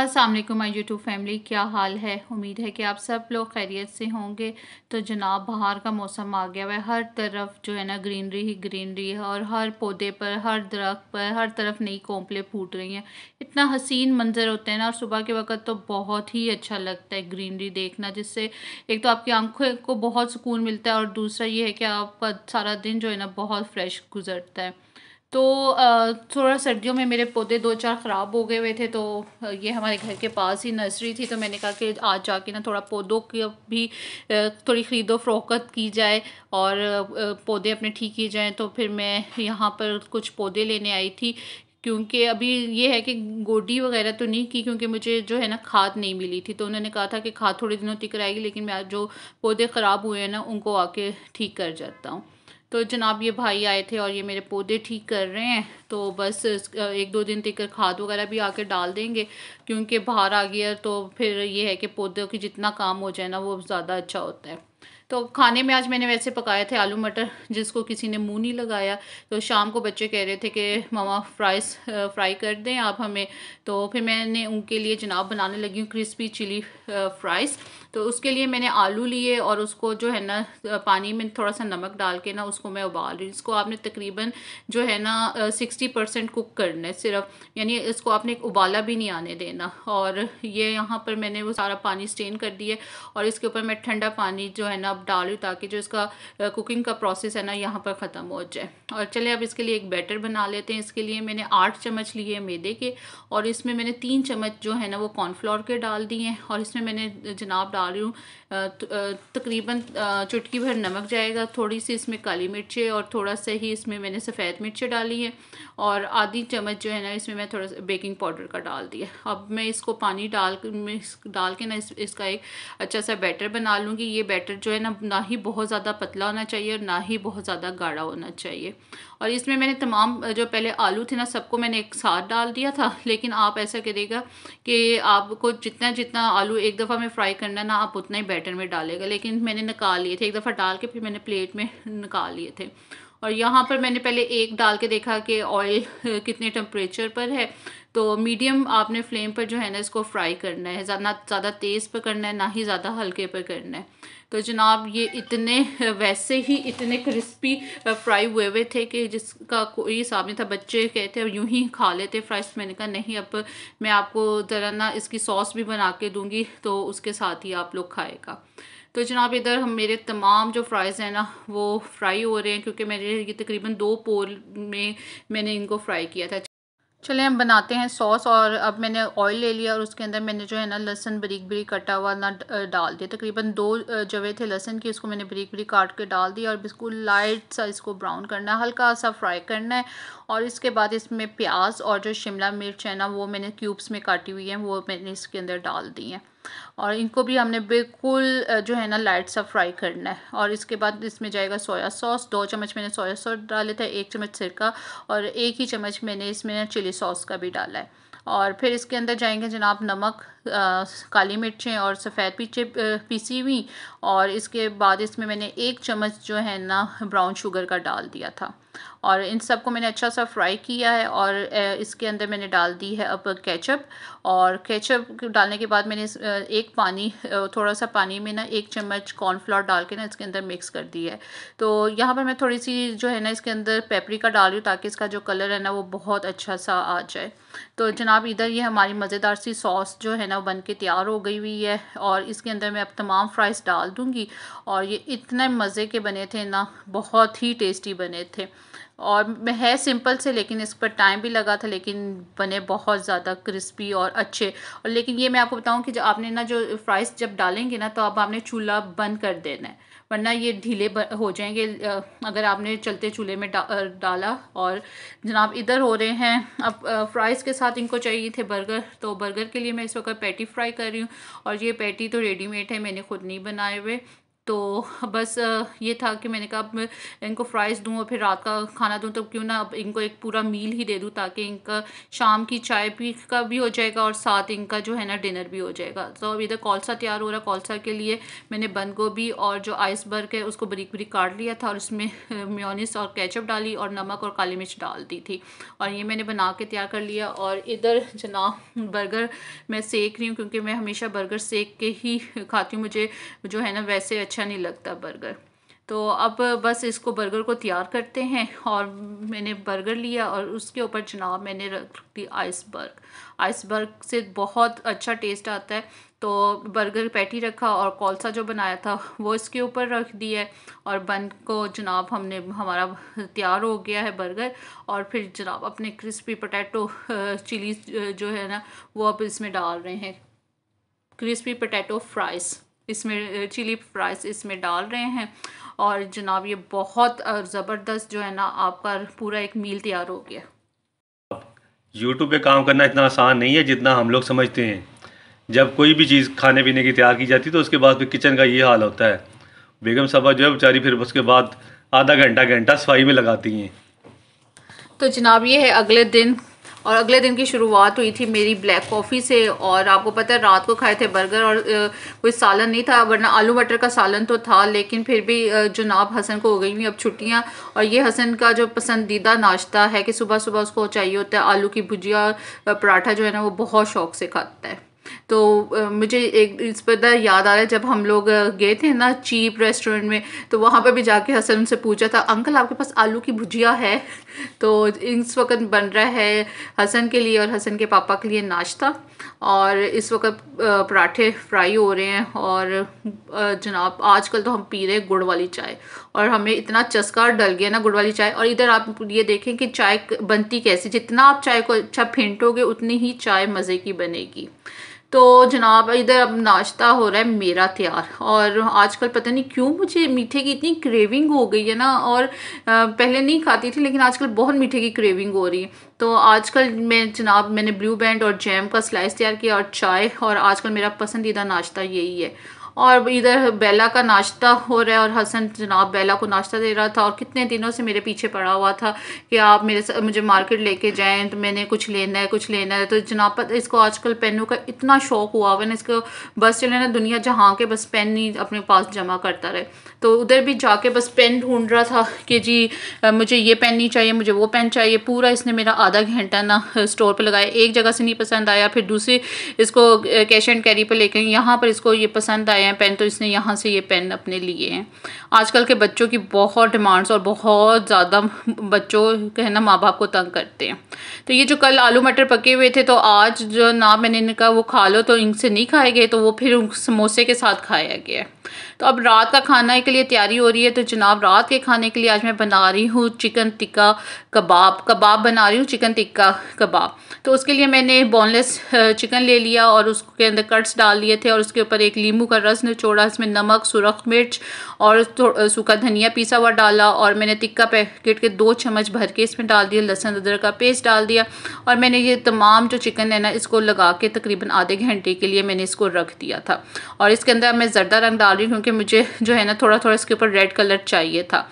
असलम आई YouTube family क्या हाल है उम्मीद है कि आप सब लोग खैरियत से होंगे तो जनाब बाहर का मौसम आ गया हुआ है हर तरफ जो है ना ग्रीनरी ही ग्रीनरी है और हर पौधे पर हर दरख्त पर हर तरफ नई कोंपले फूट रही हैं इतना हसीन मंजर होता है ना और सुबह के वक्त तो बहुत ही अच्छा लगता है ग्रीनरी देखना जिससे एक तो आपकी आंखों को बहुत सुकून मिलता है और दूसरा ये है कि आपका सारा दिन जो है ना बहुत फ्रेश गुजरता है तो थोड़ा सर्दियों में मेरे पौधे दो चार ख़राब हो गए हुए थे तो ये हमारे घर के पास ही नर्सरी थी तो मैंने कहा कि आज जाके ना थोड़ा पौधों की भी थोड़ी ख़रीदो फरोख्त की जाए और पौधे अपने ठीक किए जाएँ तो फिर मैं यहाँ पर कुछ पौधे लेने आई थी क्योंकि अभी ये है कि गोडी वगैरह तो नहीं की क्योंकि मुझे जो है ना खाद नहीं मिली थी तो उन्होंने कहा था कि खाद थोड़े दिनों तक रहेगी लेकिन मैं आज जो पौधे ख़राब हुए हैं ना उनको आके ठीक कर जाता हूँ तो जनाब ये भाई आए थे और ये मेरे पौधे ठीक कर रहे हैं तो बस एक दो दिन तक खाद वगैरह भी आके डाल देंगे क्योंकि बाहर आ गया तो फिर ये है कि पौधों की जितना काम हो जाए ना वो ज़्यादा अच्छा होता है तो खाने में आज मैंने वैसे पकाए थे आलू मटर जिसको किसी ने मुँह नहीं लगाया तो शाम को बच्चे कह रहे थे कि मामा फ्राइस फ्राई कर दें आप हमें तो फिर मैंने उनके लिए जनाब बनाने लगी हूँ क्रिस्पी चिली फ्राइस तो उसके लिए मैंने आलू लिए और उसको जो है ना पानी में थोड़ा सा नमक डाल के ना उसको मैं उबाल रही हूँ इसको आपने तकरीबन जो है ना सिक्सटी परसेंट कुक करना है सिर्फ यानी इसको आपने उबाला भी नहीं आने देना और ये यहाँ पर मैंने वो सारा पानी स्टेन कर दिया और इसके ऊपर मैं ठंडा पानी जो है ना आप डालें ताकि जो इसका कुकिंग का प्रोसेस है ना यहाँ पर ख़त्म हो जाए और चले अब इसके लिए एक बैटर बना लेते हैं इसके लिए मैंने आठ चम्मच लिए मैदे के और इसमें मैंने तीन चम्मच जो है ना वो कॉर्नफ्लोर के डाल दिए हैं और इसमें मैंने जनाब डाल रही हूँ तकरीबन चुटकी भर नमक जाएगा थोड़ी सी इसमें काली मिर्चें और थोड़ा सा ही इसमें मैंने सफ़ेद मिर्चें डाली हैं और आधी चम्मच जो है ना इसमें मैं थोड़ा सा बेकिंग पाउडर का डाल दिया अब मैं इसको पानी डाल डाल के ना इस, इसका एक अच्छा सा बैटर बना लूँगी ये बैटर जो है ना ना ही बहुत ज़्यादा पतला होना चाहिए और ना ही बहुत ज़्यादा गाढ़ा होना चाहिए और इसमें मैंने तमाम जो पहले आलू थे ना सबको मैंने एक साथ डाल दिया था लेकिन आप ऐसा करेगा कि आपको जितना जितना आलू एक दफ़ा में फ्राई करना ना आप उतना ही बैटर में डालेगा लेकिन मैंने निकाल लिए थे एक दफ़ा डाल के फिर मैंने प्लेट में निकाल लिए थे और यहाँ पर मैंने पहले एक डाल के देखा कि ऑयल कितने टम्परेचर पर है तो मीडियम आपने फ्लेम पर जो है ना इसको फ्राई करना है ना ज़्यादा तेज़ पर करना है ना ही ज़्यादा हल्के पर करना है तो जनाब ये इतने वैसे ही इतने क्रिस्पी फ्राई हुए हुए थे कि जिसका कोई हिसाब नहीं था बच्चे कहते अब यूं ही खा लेते फ्राइज मैंने कहा नहीं अब मैं आपको ज़रा ना इसकी सॉस भी बना के दूँगी तो उसके साथ ही आप लोग खाएगा तो जनाब इधर हम मेरे तमाम जो फ्राइज़ हैं ना वो फ्राई हो रहे हैं क्योंकि मेरे ये तकरीबन दो पोल में मैंने इनको फ्राई किया था चले हम बनाते हैं सॉस और अब मैंने ऑयल ले लिया और उसके अंदर मैंने जो है ना लहसन बरीक बरीक कटा हुआ ना डाल दिया तकरीबन दो जवे थे लहसन की उसको मैंने बरीक बरीक काट के डाल दिया और बिल्कुल लाइट सा इसको ब्राउन करना है हल्का सा फ्राई करना है और इसके बाद इसमें प्याज और जो शिमला मिर्च है ना वो मैंने क्यूब्स में काटी हुई है वो मैंने इसके अंदर डाल दी है और इनको भी हमने बिल्कुल जो है ना लाइट सा फ्राई करना है और इसके बाद इसमें जाएगा सोया सॉस दो चम्मच मैंने सोया सॉस डाले थे एक चम्मच सिरका और एक ही चम्मच मैंने इसमें चिली सॉस का भी डाला है और फिर इसके अंदर जाएंगे जनाब नमक काली मिर्चें और सफ़ेद पीछे पीसी हुई और इसके बाद इसमें मैंने एक चम्मच जो है ना ब्राउन शुगर का डाल दिया था और इन सब को मैंने अच्छा सा फ्राई किया है और इसके अंदर मैंने डाल दी है अब केचप और केचप डालने के बाद मैंने एक पानी थोड़ा सा पानी में ना एक चम्मच कॉर्नफ्लावर डाल के ना इसके अंदर मिक्स कर दी है तो यहाँ पर मैं थोड़ी सी जो है ना इसके अंदर पेपरिका डाल रही हूँ ताकि इसका जो कलर है ना वो बहुत अच्छा सा आ जाए तो जनाब इधर ये हमारी मज़ेदार सी सॉस जो है ना वो बन के तैयार हो गई हुई है और इसके अंदर मैं अब तमाम फ्राइज़ डाल दूँगी और ये इतने मज़े के बने थे ना बहुत ही टेस्टी बने थे और है सिंपल से लेकिन इस पर टाइम भी लगा था लेकिन बने बहुत ज़्यादा क्रिस्पी और अच्छे और लेकिन ये मैं आपको बताऊँ कि जब आपने ना जो फ्राइज़ जब डालेंगे ना तो अब आपने चूल्हा बंद कर देना है वरना ये ढीले हो जाएंगे अगर आपने चलते चूल्हे में डा, डाला और जनाब इधर हो रहे हैं अब फ्राइज़ के साथ इनको चाहिए थे बर्गर तो बर्गर के लिए मैं इस वक्त पैटी फ्राई कर रही हूँ और ये पैटी तो रेडीमेड है मैंने खुद नहीं बनाए हुए तो बस ये था कि मैंने कहा अब इनको फ्राइज़ दूँ और फिर रात का खाना दूँ तो क्यों ना अब इनको एक पूरा मील ही दे दूँ ताकि इनका शाम की चाय पी का भी हो जाएगा और साथ इनका जो है ना डिनर भी हो जाएगा तो अब इधर कौलसा तैयार हो रहा है कौलसा के लिए मैंने बंद गोभी और जो आइसबर्ग है उसको बरीक बरीक काट लिया था और उसमें म्योनिस और कैचअप डाली और नमक और काली मिर्च डाल दी थी और ये मैंने बना के तैयार कर लिया और इधर जनाब बर्गर मैं सेक रही हूँ क्योंकि मैं हमेशा बर्गर सेक के ही खाती हूँ मुझे जो है ना वैसे अच्छा नहीं लगता बर्गर तो अब बस इसको बर्गर को तैयार करते हैं और मैंने बर्गर लिया और उसके ऊपर जनाब मैंने रख दी आइसबर्ग आइसबर्ग से बहुत अच्छा टेस्ट आता है तो बर्गर पैटी रखा और कोलसा जो बनाया था वो इसके ऊपर रख दिया है और बन को जनाब हमने हमारा तैयार हो गया है बर्गर और फिर जनाब अपने क्रिस्पी पटैटो चिली जो है ना वो अब इसमें डाल रहे हैं क्रिस्पी पटैटो फ्राइज़ इसमें चिली फ्राइज इसमें डाल रहे हैं और जनाब ये बहुत ज़बरदस्त जो है ना आपका पूरा एक मील तैयार हो गया यूट्यूब पे काम करना इतना आसान नहीं है जितना हम लोग समझते हैं जब कोई भी चीज़ खाने पीने की तैयार की जाती है तो उसके बाद फिर किचन का ये हाल होता है बेगम साहबा जो है बेचारी फिर उसके बाद आधा घंटा घंटा सफाई में लगाती हैं तो जनाब ये है अगले दिन और अगले दिन की शुरुआत हुई थी मेरी ब्लैक कॉफ़ी से और आपको पता है रात को खाए थे बर्गर और कोई सालन नहीं था वरना आलू मटर का सालन तो था लेकिन फिर भी जुनाब हसन को हो गई हुई अब छुट्टियाँ और ये हसन का जो पसंदीदा नाश्ता है कि सुबह सुबह उसको चाहिए होता है आलू की भुजिया पराठा जो है ना वो बहुत शौक से खाता है तो मुझे एक इस पर याद आ रहा है जब हम लोग गए थे ना चीप रेस्टोरेंट में तो वहाँ पर भी जाके हसन उनसे पूछा था अंकल आपके पास आलू की भुजिया है तो इस वक्त बन रहा है हसन के लिए और हसन के पापा के लिए नाश्ता और इस वक्त पराठे फ्राई हो रहे हैं और जनाब आजकल तो हम पी रहे हैं गुड़ वाली चाय और हमें इतना चस्का डल गया ना गुड़ वाली चाय और इधर आप ये देखें कि चाय बनती कैसे जितना आप चाय को अच्छा फेंटोगे उतनी ही चाय मज़े की बनेगी तो जनाब इधर अब नाश्ता हो रहा है मेरा तैयार और आजकल पता नहीं क्यों मुझे मीठे की इतनी क्रेविंग हो गई है ना और पहले नहीं खाती थी लेकिन आजकल बहुत मीठे की क्रेविंग हो रही है तो आजकल मैं जनाब मैंने ब्लू बैंड और जैम का स्लाइस तैयार किया और चाय और आजकल मेरा पसंदीदा नाश्ता यही है और इधर बेला का नाश्ता हो रहा है और हसन जनाब बेला को नाश्ता दे रहा था और कितने दिनों से मेरे पीछे पड़ा हुआ था कि आप मेरे साथ मुझे मार्केट लेके जाएं तो मैंने कुछ लेना है कुछ लेना है तो जनाब इसको आजकल पेनों का इतना शौक हुआ हुआ ना इसको बस चले ना दुनिया जहाँ के बस पेन ही अपने पास जमा करता रहे तो उधर भी जाके बस पेन ढूंढ रहा था कि जी मुझे ये पेन नहीं चाहिए मुझे वो पेन चाहिए पूरा इसने मेरा आधा घंटा ना स्टोर पर लगाया एक जगह से नहीं पसंद आया फिर दूसरी इसको कैश एंड कैरी पर लेकर यहाँ पर इसको ये पसंद आया है पेन तो इसने यहाँ से ये पेन अपने लिए हैं आजकल के बच्चों की बहुत डिमांड्स और बहुत ज़्यादा बच्चों के ना माँ बाप को तंग करते हैं तो ये जो कल आलू मटर पके हुए थे तो आज जो ना मैंने इनका वो खा लो तो इनसे नहीं खाए गए तो वो फिर समोसे के साथ खाया गया तो अब रात का खाना के लिए तैयारी हो रही है तो जनाब रात के खाने के लिए आज मैं बना रही हूँ चिकन टिक्का कबाब कबाब बना रही हूँ चिकन टिक्का कबाब तो उसके लिए मैंने बोनलेस चिकन ले लिया और उसके अंदर कट्स डाल लिए थे और उसके ऊपर एक लींबू का रस निचोड़ा इसमें नमक सुरख मिर्च और सूखा धनिया पिसा हुआ डाला और मैंने टिक्का पैकेट के दो चम्मच भर के इसमें डाल दिया लहसुन अदरक का पेस्ट डाल दिया और मैंने ये तमाम जो चिकन है ना इसको लगा के तकरीबन आधे घंटे के लिए मैंने इसको रख दिया था और इसके अंदर मैं ज़रदा रंग डाल रही हूँ क्योंकि मुझे जो है ना थोड़ा थोड़ा इसके ऊपर रेड कलर चाहिए था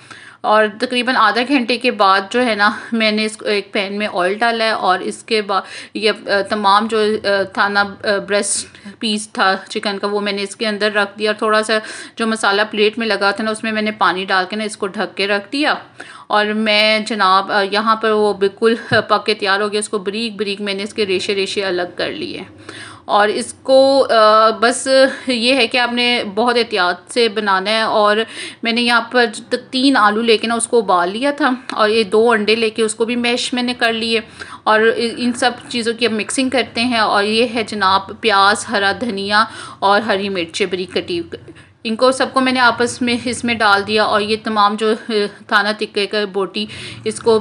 और तकरीबन आधा घंटे के बाद जो है ना मैंने इसको एक पैन में ऑयल डाला है और इसके बाद ये तमाम जो था ना ब्रेस्ट पीस था चिकन का वो मैंने इसके अंदर रख दिया और थोड़ा सा जो मसाला प्लेट में लगा था ना उसमें मैंने पानी डाल के ना इसको ढक के रख दिया और मैं जनाब यहाँ पर वो बिल्कुल पक के तैयार हो गया इसको बरीक बरीक मैंने इसके रेशे रेशे अलग कर लिए और इसको आ, बस ये है कि आपने बहुत एहतियात से बनाना है और मैंने यहाँ पर तीन आलू लेके ना उसको उबाल लिया था और ये दो अंडे लेके उसको भी मैश मैंने कर लिए और इन सब चीज़ों की अब मिक्सिंग करते हैं और ये है जनाब प्याज हरा धनिया और हरी मिर्चें बरी कटी इनको सबको मैंने आपस में इसमें डाल दिया और ये तमाम जो थाना तिक्के का बोटी इसको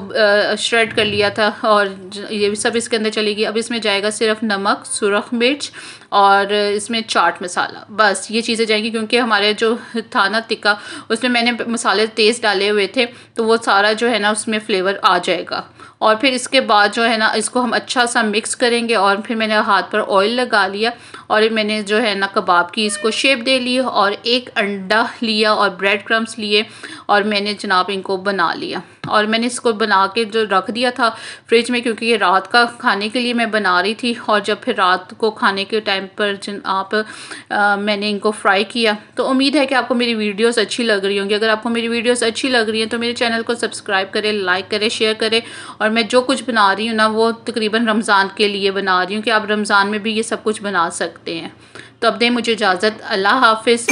श्रेड कर लिया था और ये सब इसके अंदर चलेगी अब इसमें जाएगा सिर्फ नमक सुरख मिर्च और इसमें चाट मसाला बस ये चीज़ें जाएंगी क्योंकि हमारे जो था ना टिक्का उसमें मैंने मसाले तेज़ डाले हुए थे तो वो सारा जो है ना उसमें फ्लेवर आ जाएगा और फिर इसके बाद जो है ना इसको हम अच्छा सा मिक्स करेंगे और फिर मैंने हाथ पर ऑयल लगा लिया और मैंने जो है ना कबाब की इसको शेप दे ली और एक अंडा लिया और ब्रेड क्रम्स लिए और मैंने जनाब इनको बना लिया और मैंने इसको बना के जो रख दिया था फ्रिज में क्योंकि ये रात का खाने के लिए मैं बना रही थी और जब फिर रात को खाने के टाइम पर जिन आप आ, मैंने इनको फ्राई किया तो उम्मीद है कि आपको मेरी वीडियोस अच्छी लग रही होंगी अगर आपको मेरी वीडियोस अच्छी लग रही हैं तो मेरे चैनल को सब्सक्राइब करें लाइक करें शेयर करें और मैं जो कुछ बना रही हूँ ना वो तकरीबन रमज़ान के लिए बना रही हूँ कि आप रमज़ान में भी ये सब कुछ बना सकते हैं तो अब दें मुझे इजाज़त अल्लाह हाफिज़